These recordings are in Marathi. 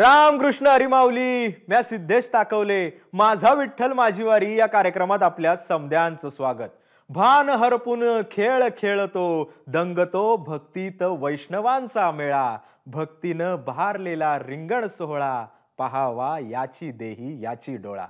राम कृष्ण हरिमावली म्या सिद्धेश ताकवले माझा विठ्ठल माझीवारी या कार्यक्रमात आपल्या समद्यांचं स्वागत भान हरपून खेळ खेळतो दंगतो भक्तीत वैष्णवांचा मेळा भक्तीनं बहारलेला रिंगण सोहळा पहावा याची देही याची डोळा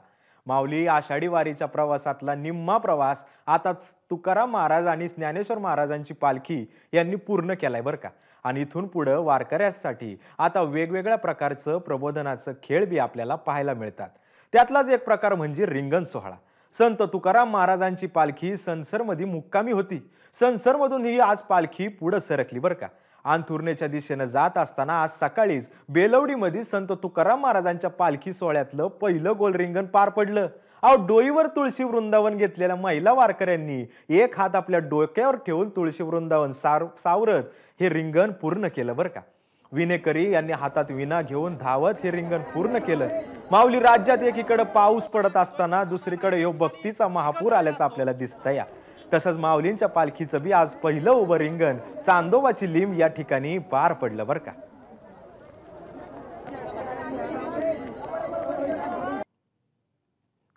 माऊली आषाढी वारीच्या प्रवासातला निम्मा प्रवास आता तुकाराम महाराज आणि ज्ञानेश्वर महाराजांची पालखी यांनी पूर्ण केलाय बरं का आणि इथून पुढं वारकऱ्यासाठी आता वेगवेगळ्या प्रकारचं प्रबोधनाचं खेळ बी आपल्याला पाहायला मिळतात त्यातलाच एक प्रकार म्हणजे रिंगण सोहळा संत तुकाराम महाराजांची पालखी सनसरमध्ये मुक्कामी होती सनसरमधून ही आज पालखी पुढं सरकली बरं का आंथुर्नेच्या दिशेनं जात असताना आज सकाळीच बेलवडीमध्ये संत तुकाराम महाराजांच्या पालखी सोहळ्यातलं पहिलं गोल रिंगण पार पडलं अहो डोईवर तुळशी वृंदावन घेतलेल्या महिला वारकऱ्यांनी एक हात आपल्या डोक्यावर ठेवून तुळशी वृंदावन सार सावरत हे रिंगण पूर्ण केलं बरं का विनेकरी यांनी हातात विना घेऊन धावत हे रिंगण पूर्ण केलं माऊली राज्यात एकीकडे पाऊस पडत असताना दुसरीकडे यो भक्तीचा महापूर आल्याचं आपल्याला दिसतं या तसंच माऊलींच्या पालखीचं बी आज पहिलं उभं रिंगण चांदोबाची लिंब या ठिकाणी पार पडलं बरं का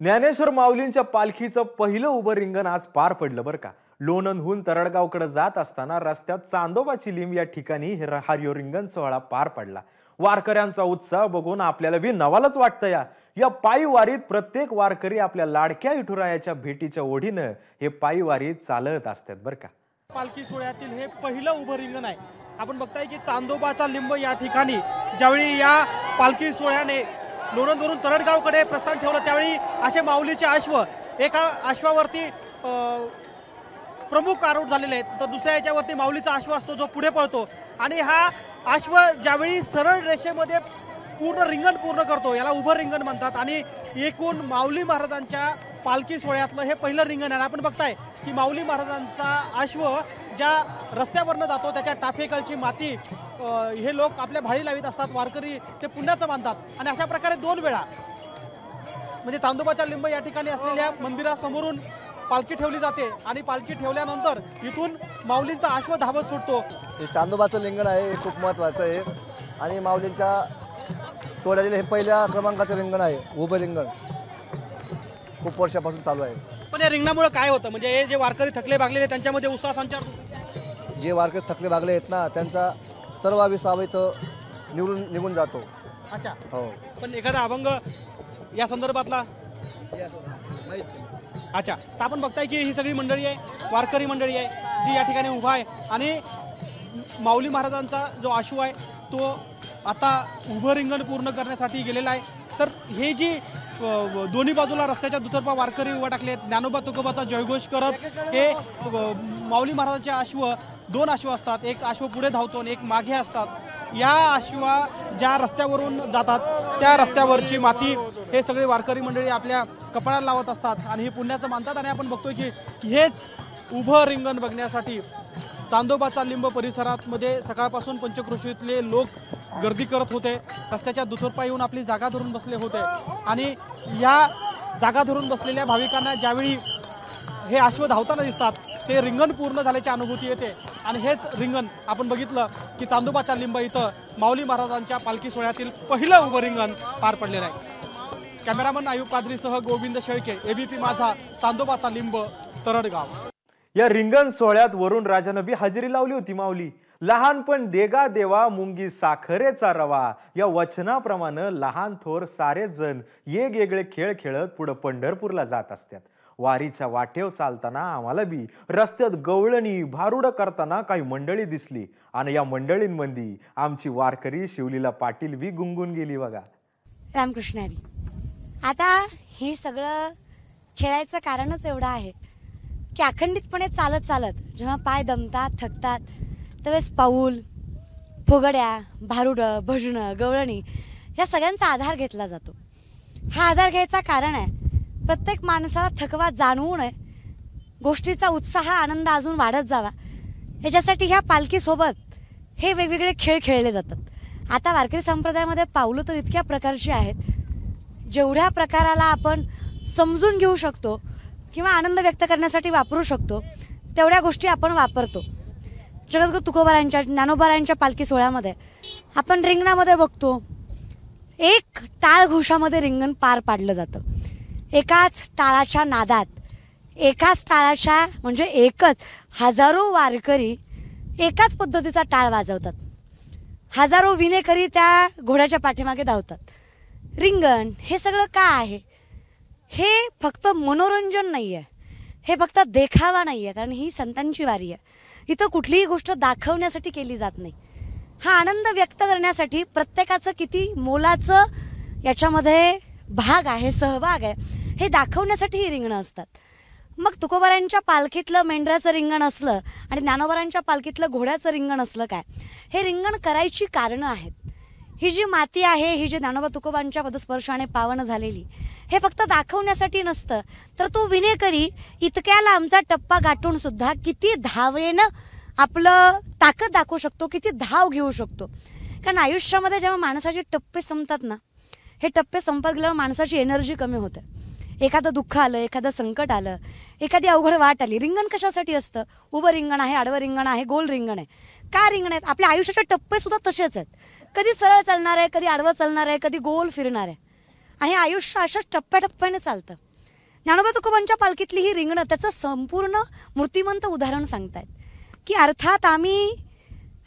ज्ञानेश्वर माऊलींच्या पालखीचं पहिलं उभं रिंगण आज पार पडलं बरं का लोणंदहून तरडगावकडे जात असताना रस्त्यात चांदोबाची लिंब या ठिकाणी हरिओ रिंगण सोहळा पार पडला वारकऱ्यांचा उत्साह बघून आपल्याला बी नवालच वाटतं या या पायीवारीत प्रत्येक वारकरी आपल्या लाडक्या विठुरायाच्या भेटीच्या ओढीनं हे पायीवारी चालत असतात बरं का पालखी सोहळ्यातील हे पहिलं उभं रिंगण आहे आपण बघताय की चांदोबाचा लिंब या ठिकाणी ज्यावेळी या पालखी सोहळ्याने लोणंदवरून तरडगावकडे प्रस्थान ठेवलं त्यावेळी असे माऊलीचे अश्व एका अश्वावरती प्रमुख आरोप झालेले आहेत तर दुसऱ्या याच्यावरती माऊलीचा अश्व असतो जो पुढे पळतो आणि हा अश्व ज्यावेळी सरळ रेषेमध्ये पूर्ण रिंगण पूर्ण करतो याला उभं रिंगण म्हणतात आणि एकूण माऊली महाराजांच्या पालखी सोहळ्यातलं हे पहिलं रिंगण आहे आपण बघताय की माऊली महाराजांचा अश्व ज्या रस्त्यावरनं जातो त्याच्या टाफेकलची माती हे लोक आपल्या भाळी लावित असतात वारकरी ते पुण्याचं मानतात आणि अशा प्रकारे दोन वेळा म्हणजे तांदुबाच्या लिंब या ठिकाणी असलेल्या मंदिरासमोरून पालखी ठेवली जाते आणि पालखी ठेवल्यानंतर इथून माऊलींचा आश्व धावत सुटतो हे चांदोबाचं लिंगण आहे हे खूप महत्त्वाचं आहे आणि माऊलींच्या सोहळ्यातील हे पहिल्या क्रमांकाचं रिंगण आहे उभं रिंगण खूप वर्षापासून चालू आहे पण या रिंगणामुळे काय होतं म्हणजे हे जे वारकरी थकले भागले त्यांच्यामध्ये उत्साह संचार जे वारकरी थकले भागले आहेत ना त्यांचा सर्व विसाव इथं निवडून निघून जातो अच्छा हो पण एखादा अभंग या संदर्भातला अच्छा तर आपण बघताय की ही सगळी मंडळी आहे वारकरी मंडळी आहे जी या ठिकाणी उभा आहे आणि माऊली महाराजांचा जो आशू आहे तो आता उभं रिंगण पूर्ण करण्यासाठी गेलेला आहे तर हे जी दोन्ही बाजूला रस्त्याच्या दुतर्फा वारकरी उभा टाकले ज्ञानोबा तुकोबाचा जयघोष करत हे माऊली महाराजांचे आश्व दोन आश्व असतात एक आश्व पुढे धावतो आणि एक मागे असतात या अश्वा ज्या रस्त्यावरून जातात त्या रस्त्यावरची माती हे सगळे वारकरी मंडळी आपल्या कपाळाला लावत असतात आणि हे पुण्याचं मानतात आणि आपण बघतोय की हेच उभं रिंगण बघण्यासाठी चांदोबाचा लिंब मध्ये सकाळपासून पंचकृषीतले लोक गर्दी करत होते रस्त्याच्या दुतोरपा येऊन आपली जागा धरून बसले होते आणि या जागा धरून बसलेल्या भाविकांना ज्यावेळी हे अश्व धावताना दिसतात ते रिंगण पूर्ण झाल्याची अनुभूती येते आणि हेच रिंगण आपण बघितलं की चांदोबाचा लिंब इथं माऊली महाराजांच्या पालखी सोहळ्यातील पहिलं उभं रिंगण पार पडलेलं आहे कॅमेरामन आयुब सह गोविंद शेळके एबीपी माझा चांदोबाचा लिंब तरडगाव या रिंगण सोहळ्यात वरुण राजानं हजेरी लावली होती माऊली लहानपण देगा देवा मुंगी साखरेचा रवा या वचनाप्रमाणे लहान थोर सारे जण येगवेगळे खेळ खेळत पुढे पंढरपूरला जात असतात वारीच्या वाटेव चालताना आम्हाला बी रस्त्यात गवळणी भारुड करताना काही मंडळी दिसली आणि या मंडळींमध्ये आमची वारकरी शिवलीला पाटील बी गुंगून गेली बघा रामकृष्णारी आता हे सगळं खेळायचं कारणच एवढं आहे की अखंडितपणे चालत चालत जेव्हा पाय दमतात थकतात त्यावेळेस पाऊल फुगड्या भारुडं भजनं गवळणी ह्या सगळ्यांचा आधार घेतला जातो हा आधार घ्यायचा कारण आहे प्रत्येक माणसाला थकवा जाणवू नये गोष्टीचा उत्साह आनंद अजून वाढत जावा ह्याच्यासाठी ह्या पालखीसोबत हे वेगवेगळे खेळ खेळले जातात आता वारकरी संप्रदायामध्ये पावलं तर इतक्या प्रकारची आहेत जेवढ्या प्रकाराला आपण समजून घेऊ शकतो किंवा आनंद व्यक्त करण्यासाठी वापरू शकतो तेवढ्या गोष्टी आपण वापरतो जगद्गुरु तुकोबारांच्या ज्ञानोबारांच्या पालखी सोहळ्यामध्ये आपण रिंगणामध्ये बघतो एक टाळ घोषामध्ये रिंगण पार पाडलं जातं एकाच टाळाच्या नादात एकाच टाळाच्या म्हणजे एकच हजारो वारकरी एकाच पद्धतीचा टाळ वाजवतात हजारो विनेकरी त्या घोड्याच्या पाठीमागे धावतात रिंगण हे सगळं का आहे हे फक्त मनोरंजन नाही आहे हे फक्त देखावा नाही आहे कारण ही संतांची वारी आहे इथं कुठलीही गोष्ट दाखवण्यासाठी केली जात नाही हा आनंद व्यक्त करण्यासाठी प्रत्येकाचं किती मोलाचं याच्यामध्ये भाग आहे सहभाग आहे हे दाखवण्यासाठी ही रिंगणं असतात मग तुकोबारांच्या पालखीतलं मेंढऱ्याचं रिंगण असलं आणि ज्ञानोबारांच्या पालखीतलं घोड्याचं रिंगण असलं काय हे रिंगण करायची कारणं आहेत ही जी माती आहे ही जी दानोबा तुकोबांच्या पदस्पर्शाने पावन झालेली हे फक्त दाखवण्यासाठी नसतं तर तो विनेकरी इतक्याला आमचा टप्पा गाठून सुद्धा किती धावेनं आपलं ताकद दाखवू शकतो किती धाव घेऊ शकतो कारण आयुष्यामध्ये जेव्हा माणसाचे टप्पे संपतात ना हे टप्पे संपत गेल्यावर माणसाची एनर्जी कमी होते एखादं दुःख आलं एखादं संकट आलं एखादी अवघड वाट आली रिंगण कशासाठी असतं उभं रिंगण आहे आडवं रिंगण आहे गोल रिंगण आहे का आहेत आपल्या आयुष्याचे टप्पे सुद्धा तसेच आहेत कधी सरळ चालणार आहे कधी आडवं चालणार आहे कधी गोल फिरणार आहे आणि हे आयुष्य अशाच टप्प्याटप्प्याने चालतं ज्ञानोबा तुकोबांच्या पालखीतली ही रिंगणं त्याचं संपूर्ण मूर्तिमंत उदाहरण सांगतायत की अर्थात आम्ही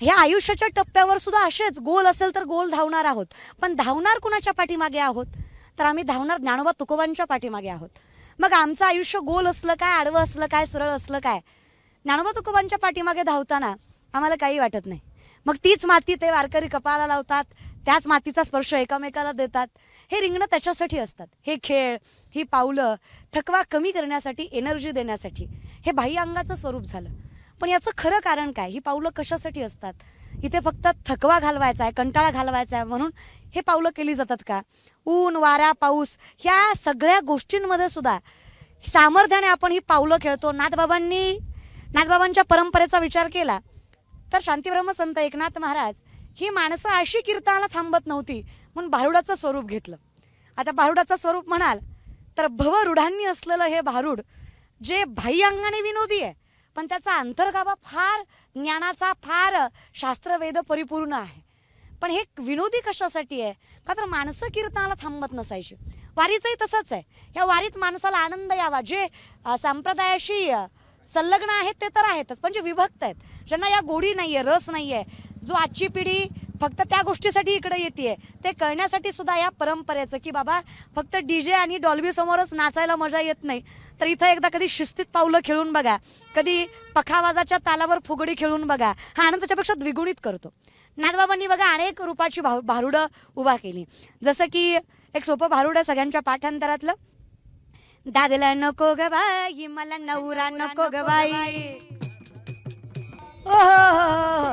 ह्या आयुष्याच्या टप्प्यावर सुद्धा असेच गोल असेल तर गोल धावणार आहोत पण धावणार कुणाच्या पाठीमागे आहोत तर आम्ही धावणार ज्ञानोबा तुकोबांच्या पाठीमागे आहोत मग आमचं आयुष्य गोल असलं काय आडवं असलं काय सरळ असलं काय ज्ञानोबा तुकोबांच्या पाठीमागे धावताना आम्हाला काही वाटत नाही मग तीच माती ते वारकरी कपाळाला लावतात त्याच मातीचा स्पर्श एकामेकाला देतात हे रिंगणं त्याच्यासाठी असतात हे खेळ ही पावलं थकवा कमी करण्यासाठी एनर्जी देण्यासाठी हे बाह्य अंगाचं स्वरूप झालं पण याचं खरं कारण काय ही पावलं कशासाठी असतात इथे फक्त थकवा घालवायचा आहे कंटाळा घालवायचा आहे म्हणून हे पावलं केली जातात का ऊन वारा पाऊस ह्या सगळ्या गोष्टींमध्ये सुद्धा सामर्थ्याने आपण ही पावलं खेळतो नाथबाबांनी नाथबाबांच्या परंपरेचा विचार केला तर शांतीब्रह्म संत एकनाथ महाराज ही माणसं अशी कीर्तनाला थांबत नव्हती म्हणून भारुडाचं स्वरूप घेतलं आता भारुडाचं स्वरूप म्हणाल तर रूढांनी असलेलं हे भारुड जे अंगाने विनोदी आहे पण त्याचा अंतर्गाभा फार ज्ञानाचा फार शास्त्रवेद परिपूर्ण आहे पण हे विनोदी कशासाठी आहे का तर माणसं कीर्तनाला थांबत नसायची वारीचंही तसंच आहे या वारीत माणसाला आनंद यावा जे संप्रदायाशी संलग्न आहेत ते तर आहेतच पण जे विभक्त आहेत ज्यांना या गोडी नाही आहे रस नाही आहे जो आजची पिढी फक्त त्या गोष्टीसाठी इकडे येते ते कळण्यासाठी सुद्धा या परंपरेचं की बाबा फक्त डी जे आणि डॉल्बी समोरच नाचायला मजा येत नाही तर इथं एकदा कधी शिस्तीत पावलं खेळून बघा कधी पखावाजाच्या तालावर फुगडी खेळून बघा हा आनंद त्याच्यापेक्षा द्विगुणित करतो नाथबाबांनी बघा अनेक रूपाची भाऊ भारुडं उभा केली जसं की एक सोपं आहे सगळ्यांच्या पाठांतरातलं दादला नको ग बाई मला नवरा नको ग बाई हो, हो, हो, हो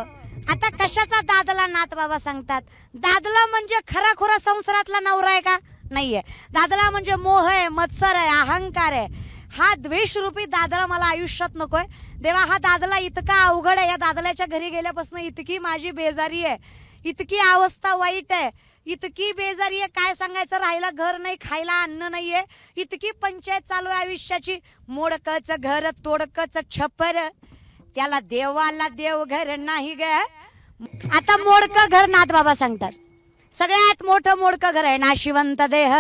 आता कशाचा दादला नात बाबा सांगतात दादला म्हणजे खरा खुरा संसारातला नवरा आहे का नाहीये दादला म्हणजे मोह आहे मत्सर आहे अहंकार आहे हा द्वेषरूपी दादला मला आयुष्यात नकोय देवा हा दादला इतका अवघड आहे या दादल्याच्या घरी गेल्यापासून इतकी माझी बेजारी आहे इतकी अवस्था वाईट आहे इतकी बेजारी आहे काय सांगायचं राहायला घर नाही खायला अन्न नाहीये इतकी पंचायत चालू आहे आयुष्याची मोडकच घर तोडकच छपर त्याला देवाला देव घर नाही ग आता मोडक घर नाथ बाबा सांगतात सगळ्यात मोठं मोडक घर आहे नाशिवंत देह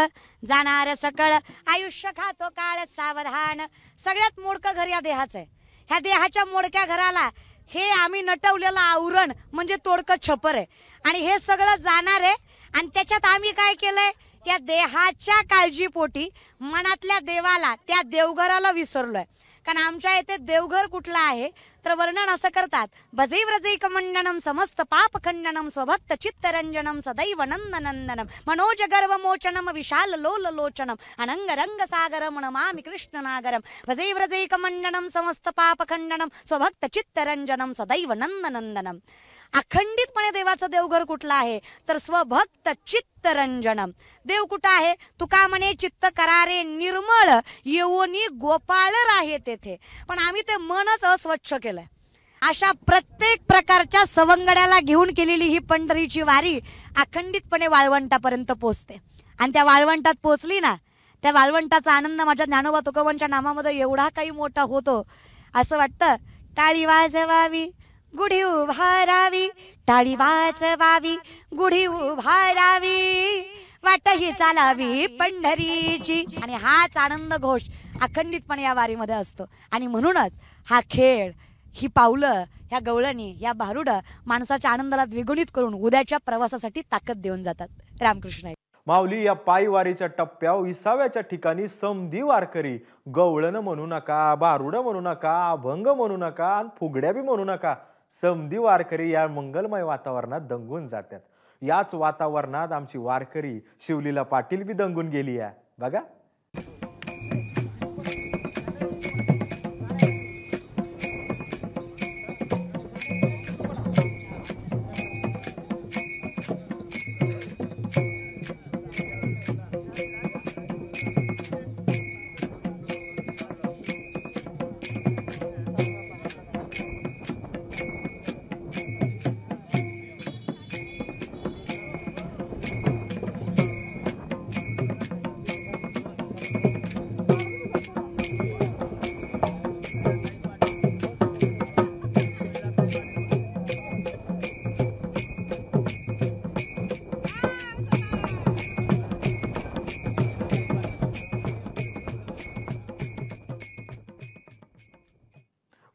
जाणार सकळ आयुष्य खातो काळ सावधान सगळ्यात मोडक घर या देहाचं आहे ह्या देहाच्या मोडक्या घराला हे आम्ही नटवलेलं आवरण म्हणजे तोडकं छपर आहे आणि हे सगळं जाणार आहे आणि त्याच्यात आम्ही काय केलंय या देहाच्या काळजीपोटी मनातल्या देवाला त्या देवघराला विसरलोय कारण आमच्या येथे देवघर कुठलं आहे तर वर्णन असं करतात भजई व्रजई कमंडनम समस्त पाप खंडनम स्वभक्त चित्तरंजनम सदैव नंदनम मनोज गर्व मोचनम विशाल लोल लोचनम अनंग रंग सागरम नमामि कृष्ण नागरम भजई व्रजई कमंडनम समस्त पाप खंडनम स्वभक्त चित्तरंजनम सदैव नंदनंदनम अखंडितपणे देवाचं देवघर कुठलं आहे तर स्वभक्त चित्तरंजनम देव कुठं आहे तुका म्हणे चित्त करारे निर्मळ येऊनी गोपाळ राहे तेथे पण आम्ही ते मनच अस्वच्छ केलंय अशा प्रत्येक प्रकारच्या सवंगड्याला घेऊन केलेली ही पंढरीची वारी अखंडितपणे वाळवंटापर्यंत पोचते आणि त्या वाळवंटात पोचली ना त्या वाळवंटाचा आनंद माझ्या ज्ञानोबा तुकोबांच्या नामामध्ये एवढा काही मोठा होतो असं वाटतं टाळी वाजवावी गुढी उभारावी टाळी वाचवावी गुढी उभारावी ही चालावी पंढरीची आणि हाच आनंद घोष अखंडितपणे या वारीमध्ये असतो आणि म्हणूनच हा खेळ ही पावलं ह्या गवळणी या भारुड माणसाच्या आनंदाला द्विगुणित करून उद्याच्या प्रवासासाठी ताकद देऊन जातात रामकृष्ण माऊली या पायवारीच्या टप्प्या विसाव्याच्या ठिकाणी समधी वारकरी गवळण म्हणू नका बारुड म्हणू नका अभंग म्हणू नका आणि फुगड्या बी म्हणू नका समधी वारकरी या मंगलमय वातावरणात दंगून जातात याच वातावरणात आमची वारकरी शिवलीला पाटील बी दंगून गेली आहे बघा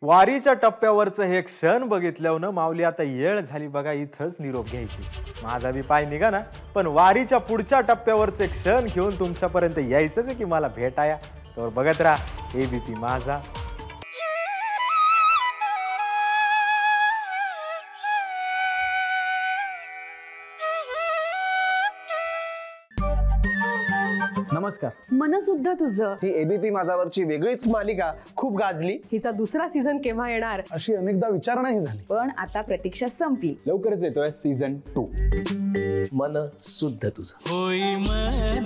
वारीच्या टप्प्यावरचं हे क्षण बघितल्यावर माऊली आता येळ झाली बघा इथंच निरोप घ्यायची माझा बी पाय निघा ना पण वारीच्या पुढच्या टप्प्यावरचे क्षण घेऊन तुमच्यापर्यंत यायचंच आहे की मला भेटाया तर बघत राहा ए बी माझा नमस्कार मन तुझं ही एबीपी माझावरची वेगळीच मालिका खूप गाजली हिचा दुसरा सीझन केव्हा येणार अशी अनेकदा विचारणाही झाली पण आता प्रतीक्षा संपली लवकरच येतोय सीझन टू मन सुद्धा तुझ होई मन